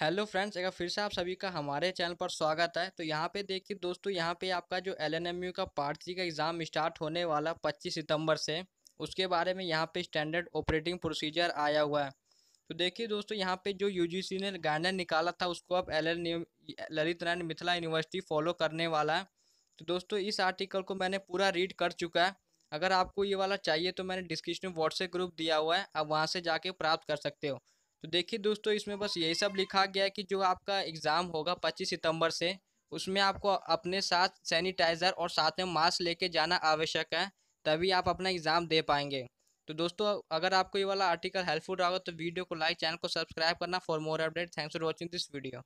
hello friends अगर फिर से आप सभी का हमारे चैनल पर स्वागत है तो यहाँ पे देखिए दोस्तों यहाँ पे आपका जो एल का पार्ट थ्री का एग्ज़ाम स्टार्ट होने वाला 25 सितंबर से उसके बारे में यहाँ पे स्टैंडर्ड ऑपरेटिंग प्रोसीजर आया हुआ है तो देखिए दोस्तों यहाँ पे जो यू ने गाइडलाइन निकाला था उसको अब L Lalit Narayan Mithila university follow करने वाला है तो दोस्तों इस आर्टिकल को मैंने पूरा रीड कर चुका है अगर आपको ये वाला चाहिए तो मैंने डिस्क्रिप्शन में व्हाट्सएप ग्रुप दिया हुआ है आप वहाँ से जाके प्राप्त कर सकते हो तो देखिए दोस्तों इसमें बस यही सब लिखा गया है कि जो आपका एग्ज़ाम होगा पच्चीस सितम्बर से उसमें आपको अपने साथ सैनिटाइज़र और साथ में मास्क लेके जाना आवश्यक है तभी आप अपना एग्ज़ाम दे पाएंगे तो दोस्तों अगर आपको ये वाला आर्टिकल हेल्पफुल रहा हो तो वीडियो को लाइक चैनल को सब्सक्राइब करना for more update thanks for watching this video